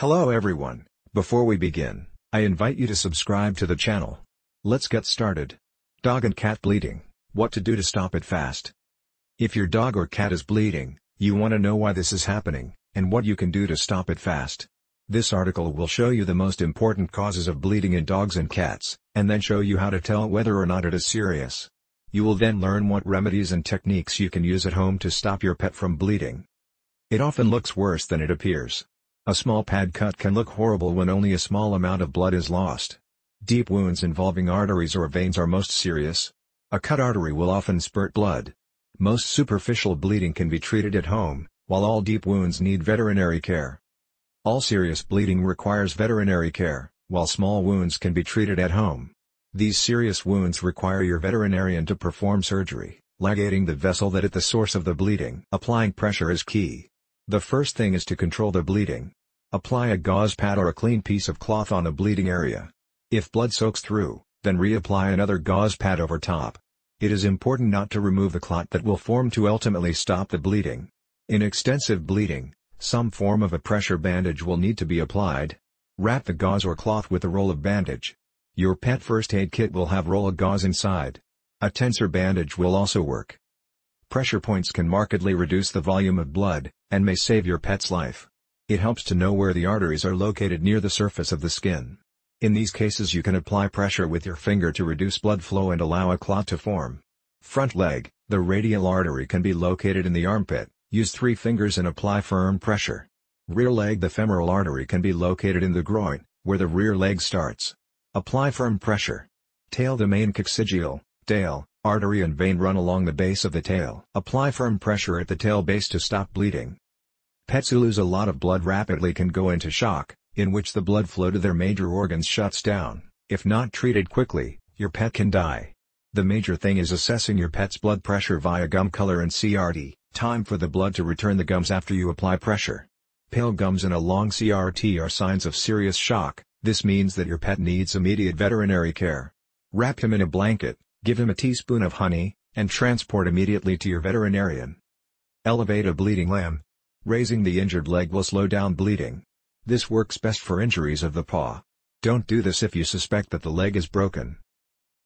Hello everyone, before we begin, I invite you to subscribe to the channel. Let's get started. Dog and cat bleeding, what to do to stop it fast. If your dog or cat is bleeding, you want to know why this is happening, and what you can do to stop it fast. This article will show you the most important causes of bleeding in dogs and cats, and then show you how to tell whether or not it is serious. You will then learn what remedies and techniques you can use at home to stop your pet from bleeding. It often looks worse than it appears. A small pad cut can look horrible when only a small amount of blood is lost. Deep wounds involving arteries or veins are most serious. A cut artery will often spurt blood. Most superficial bleeding can be treated at home, while all deep wounds need veterinary care. All serious bleeding requires veterinary care, while small wounds can be treated at home. These serious wounds require your veterinarian to perform surgery, ligating the vessel that at the source of the bleeding. Applying pressure is key. The first thing is to control the bleeding. Apply a gauze pad or a clean piece of cloth on a bleeding area. If blood soaks through, then reapply another gauze pad over top. It is important not to remove the clot that will form to ultimately stop the bleeding. In extensive bleeding, some form of a pressure bandage will need to be applied. Wrap the gauze or cloth with a roll of bandage. Your pet first aid kit will have roll of gauze inside. A tensor bandage will also work. Pressure points can markedly reduce the volume of blood, and may save your pet's life. It helps to know where the arteries are located near the surface of the skin. In these cases you can apply pressure with your finger to reduce blood flow and allow a clot to form. Front leg, the radial artery can be located in the armpit, use three fingers and apply firm pressure. Rear leg the femoral artery can be located in the groin, where the rear leg starts. Apply firm pressure. Tail the main coccygeal, tail, artery and vein run along the base of the tail. Apply firm pressure at the tail base to stop bleeding. Pets who lose a lot of blood rapidly can go into shock, in which the blood flow to their major organs shuts down. If not treated quickly, your pet can die. The major thing is assessing your pet's blood pressure via gum color and CRT, time for the blood to return the gums after you apply pressure. Pale gums and a long CRT are signs of serious shock, this means that your pet needs immediate veterinary care. Wrap him in a blanket, give him a teaspoon of honey, and transport immediately to your veterinarian. Elevate a bleeding limb, Raising the injured leg will slow down bleeding. This works best for injuries of the paw. Don't do this if you suspect that the leg is broken.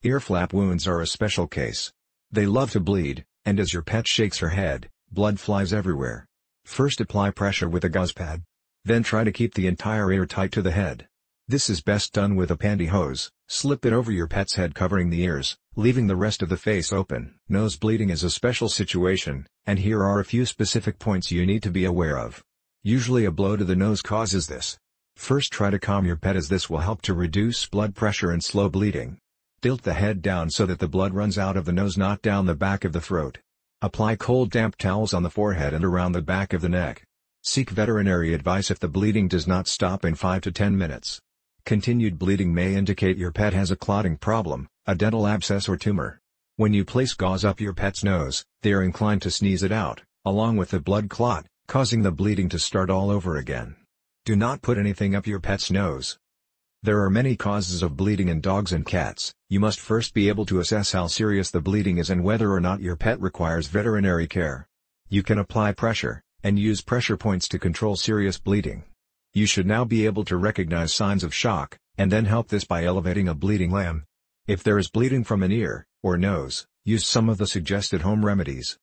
Ear flap wounds are a special case. They love to bleed, and as your pet shakes her head, blood flies everywhere. First apply pressure with a gauze pad. Then try to keep the entire ear tight to the head. This is best done with a pantyhose, slip it over your pet's head covering the ears, leaving the rest of the face open. Nose bleeding is a special situation, and here are a few specific points you need to be aware of. Usually a blow to the nose causes this. First try to calm your pet as this will help to reduce blood pressure and slow bleeding. Tilt the head down so that the blood runs out of the nose not down the back of the throat. Apply cold damp towels on the forehead and around the back of the neck. Seek veterinary advice if the bleeding does not stop in 5 to 10 minutes. Continued bleeding may indicate your pet has a clotting problem, a dental abscess or tumor. When you place gauze up your pet's nose, they are inclined to sneeze it out, along with the blood clot, causing the bleeding to start all over again. Do not put anything up your pet's nose. There are many causes of bleeding in dogs and cats, you must first be able to assess how serious the bleeding is and whether or not your pet requires veterinary care. You can apply pressure, and use pressure points to control serious bleeding. You should now be able to recognize signs of shock, and then help this by elevating a bleeding limb. If there is bleeding from an ear or nose, use some of the suggested home remedies.